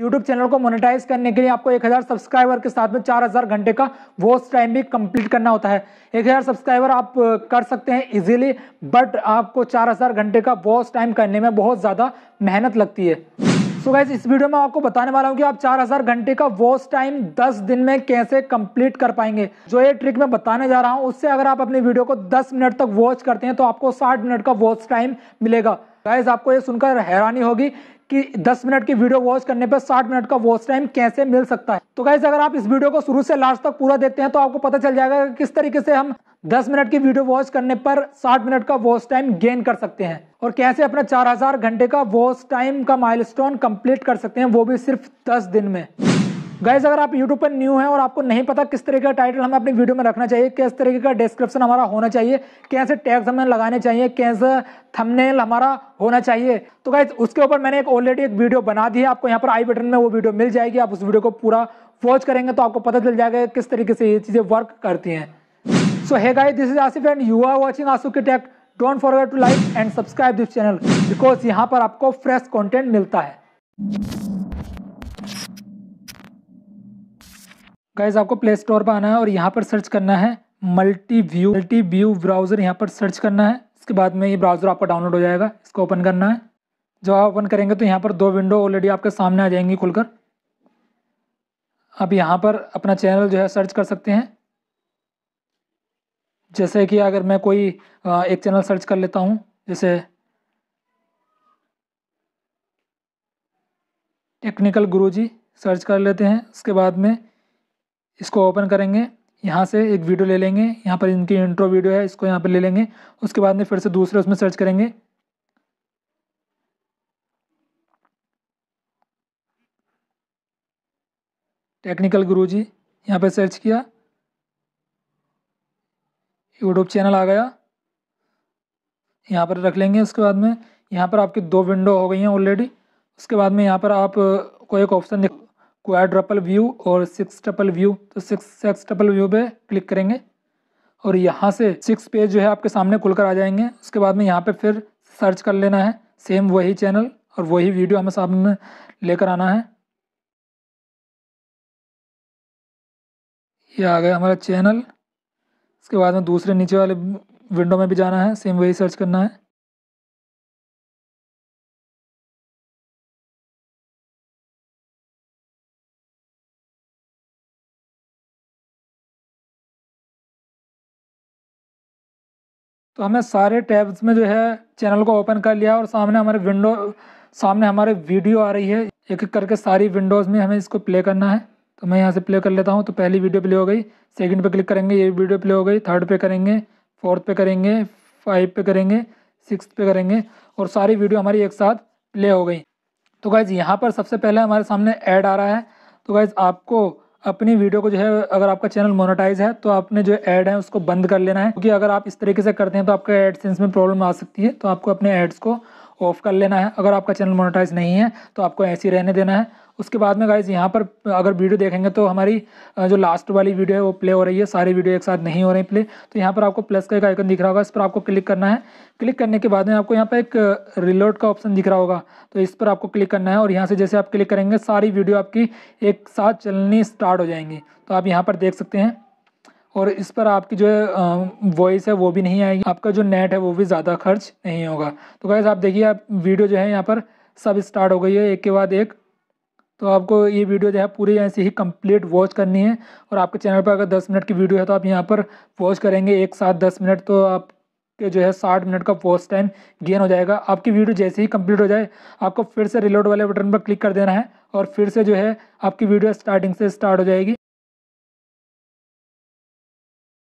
YouTube channel को monetise करने के लिए आपको 1000 सब्सक्राइबर के साथ में 4000 घंटे का वॉच टाइम भी कंप्लीट करना होता है 1000 सब्सक्राइबर आप कर सकते हैं इजीली बट आपको 4000 घंटे का वॉच टाइम करने में बहुत ज़्यादा मेहनत लगती है सो so गाइज इस वीडियो में आपको बताने वाला हूँ कि आप 4000 घंटे का वॉच टाइम 10 दिन में कैसे कंप्लीट कर पाएंगे जो ये ट्रिक मैं बताने जा रहा हूँ उससे अगर आप अपनी वीडियो को दस मिनट तक वॉच करते हैं तो आपको साठ मिनट का वॉच टाइम मिलेगा गाइज आपको ये सुनकर हैरानी होगी कि 10 मिनट की वीडियो वॉच करने पर 60 मिनट का वॉच टाइम कैसे मिल सकता है तो गाइज अगर आप इस वीडियो को शुरू से लास्ट तक पूरा देखते हैं तो आपको पता चल जाएगा कि किस तरीके से हम 10 मिनट की वीडियो वॉच करने पर 60 मिनट का वॉच टाइम गेन कर सकते हैं और कैसे अपना 4000 घंटे का वॉच टाइम का माइलस्टोन कंप्लीट कर सकते हैं वो भी सिर्फ 10 दिन में गाइज अगर आप यूट्यूब पर न्यू हैं और आपको नहीं पता किस तरह का टाइटल हमें अपनी वीडियो में रखना चाहिए किस तरीके का डिस्क्रिप्शन हमारा होना चाहिए कैसे टैग्स हमें लगाने चाहिए कैसे थंबनेल हमारा होना चाहिए तो गाइज उसके ऊपर मैंने एक ऑलरेडी एक वीडियो बना दी है आपको यहाँ पर आई बटन में वो वीडियो मिल जाएगी आप उस वीडियो को पूरा वॉच करेंगे तो आपको पता चल जाएगा किस तरीके से ये चीज़ें वर्क करती हैं सो है guys this is Asif and you are watching आसू के टैक्ट don't forget to like and subscribe this channel because यहाँ पर आपको फ्रेश कॉन्टेंट मिलता है गाइज आपको प्ले स्टोर पर आना है और यहाँ पर सर्च करना है multi view multi view browser यहाँ पर सर्च करना है इसके बाद में ये ब्राउज़र आपका डाउनलोड हो जाएगा इसको ओपन करना है जब आप ओपन करेंगे तो यहाँ पर दो विंडो ऑलरेडी आपके सामने आ जाएंगी खुलकर आप यहाँ पर अपना चैनल जो है सर्च कर सकते हैं जैसे कि अगर मैं कोई एक चैनल सर्च कर लेता हूँ जैसे टेक्निकल गुरुजी सर्च कर लेते हैं उसके बाद में इसको ओपन करेंगे यहाँ से एक वीडियो ले लेंगे यहाँ पर इनकी इंट्रो वीडियो है इसको यहाँ पर ले लेंगे उसके बाद में फिर से दूसरे उसमें सर्च करेंगे टेक्निकल गुरुजी यहाँ पर सर्च किया यूट्यूब चैनल आ गया यहाँ पर रख लेंगे उसके बाद में यहाँ पर आपकी दो विंडो हो गई हैं ऑलरेडी उसके बाद में यहाँ पर आप को एक ऑप्शन क्वाड्रपल व्यू और सिक्स ट्रपल व्यू तो सिक्स सिक्स ट्रपल व्यू पे क्लिक करेंगे और यहाँ से सिक्स पेज जो है आपके सामने खुलकर आ जाएंगे उसके बाद में यहाँ पे फिर सर्च कर लेना है सेम वही चैनल और वही वीडियो हमें सामने लेकर आना है ये आ गया हमारा चैनल इसके बाद में दूसरे नीचे वाले विंडो में भी जाना है सेम वही सर्च करना है तो हमें सारे टैब्स में जो है चैनल को ओपन कर लिया और सामने हमारे विंडो सामने हमारे वीडियो आ रही है एक एक करके सारी विंडोज़ में हमें इसको प्ले करना है तो मैं यहाँ से प्ले कर लेता हूँ तो पहली वीडियो प्ले हो गई सेकंड पे क्लिक करेंगे ये वीडियो प्ले हो गई थर्ड पे करेंगे फोर्थ पे करेंगे फाइव पे करेंगे सिक्स पे करेंगे और सारी वीडियो हमारी एक साथ प्ले हो गई तो गाइज़ यहाँ पर सबसे पहले हमारे सामने ऐड आ रहा है तो गाइज़ आपको अपनी वीडियो को जो है अगर आपका चैनल मोनेटाइज है तो आपने जो ऐड है उसको बंद कर लेना है क्योंकि अगर आप इस तरीके से करते हैं तो आपके सेंस में प्रॉब्लम आ सकती है तो आपको अपने एड्स को ऑफ कर लेना है अगर आपका चैनल मोनेटाइज नहीं है तो आपको ऐसे ही रहने देना है उसके बाद में गाइज यहाँ पर अगर वीडियो देखेंगे तो हमारी जो लास्ट वाली वीडियो है वो प्ले हो रही है सारी वीडियो एक साथ नहीं हो रही प्ले तो यहाँ पर आपको प्लस का एक आइकन दिख रहा होगा इस पर आपको क्लिक करना है क्लिक करने के बाद में आपको यहाँ पर एक रिलोड का ऑप्शन दिख रहा होगा तो इस पर आपको क्लिक करना है और यहाँ से जैसे आप क्लिक करेंगे सारी वीडियो आपकी एक साथ चलनी स्टार्ट हो जाएंगी तो आप यहाँ पर देख सकते हैं और इस पर आपकी जो वॉइस है वो भी नहीं आएगी आपका जो नेट है वो भी ज़्यादा खर्च नहीं होगा तो गैस आप देखिए आप वीडियो जो है यहाँ पर सब स्टार्ट हो गई है एक के बाद एक तो आपको ये वीडियो जो है पूरी से ही कंप्लीट वॉच करनी है और आपके चैनल पर अगर दस मिनट की वीडियो है तो आप यहाँ पर वॉच करेंगे एक साथ दस मिनट तो आप के जो है साठ मिनट का वॉच टाइम गेन हो जाएगा आपकी वीडियो जैसे ही कंप्लीट हो जाए आपको फिर से रिलोड वाले बटन पर क्लिक कर देना है और फिर से जो है आपकी वीडियो स्टार्टिंग से स्टार्ट हो जाएगी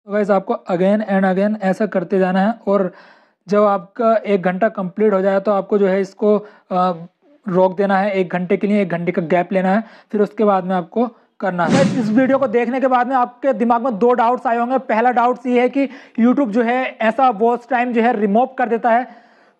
तो गाइज़ आपको अगेन एंड अगेन ऐसा करते जाना है और जब आपका एक घंटा कंप्लीट हो जाए तो आपको जो है इसको आ, रोक देना है एक घंटे के लिए एक घंटे का गैप लेना है फिर उसके बाद में आपको करना है इस वीडियो को देखने के बाद में आपके दिमाग में दो डाउट्स आए होंगे पहला डाउट्स ये है कि यूट्यूब जो है ऐसा वॉच टाइम जो है रिमूव कर देता है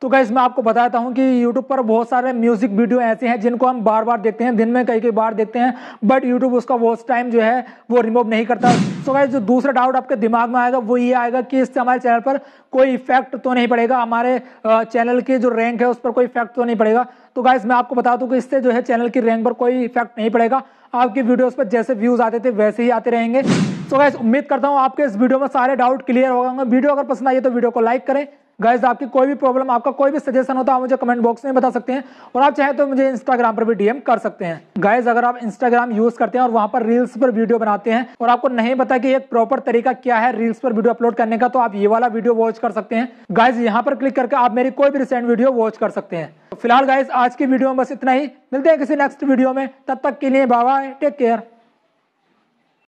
तो गाइज मैं आपको बताता हूँ कि यूट्यूब पर बहुत सारे म्यूजिक वीडियो ऐसे हैं जिनको हम बार बार देखते हैं दिन में कई कई बार देखते हैं बट यूट्यूब उसका वो टाइम जो है वो रिमूव नहीं करता सो गाइज जो दूसरा डाउट आपके दिमाग में आएगा वो ये आएगा कि इससे हमारे चैनल पर कोई इफेक्ट तो नहीं पड़ेगा हमारे चैनल की जो रैंक है उस पर कोई इफेक्ट तो नहीं पड़ेगा तो गाइज मैं आपको बता दूँ कि इससे जो है चैनल की रैंक पर कोई इफेक्ट नहीं पड़ेगा आपकी वीडियोस पर जैसे व्यूज आते थे वैसे ही आते रहेंगे सो so गाइज उम्मीद करता हूँ आपके इस वीडियो में सारे डाउट क्लियर हो गए होंगे वीडियो अगर पसंद आई तो वीडियो को लाइक करें गाइज आपकी कोई भी प्रॉब्लम आपका कोई भी सजेशन होता है मुझे कमेंट बॉक्स में बता सकते हैं और आप चाहें तो मुझे इंस्टाग्राम पर भी डीएम कर सकते हैं गाइज अगर आप इंस्टाग्राम यूज करते हैं और वहां पर रील्स पर वीडियो बनाते हैं और आपको नहीं पता कि एक प्रॉपर तरीका क्या है रील्स पर वीडियो अपलोड करने का तो आप ये वाला वीडियो वॉच कर सकते हैं गाइज यहाँ पर क्लिक करके आप मेरी कोई भी रिसेंट वीडियो वॉच कर सकते हैं फिलहाल गाइज आज की वीडियो में बस इतना ही मिलते हैं किसी नेक्स्ट वीडियो में तब तक के लिए बाबा टेक केयर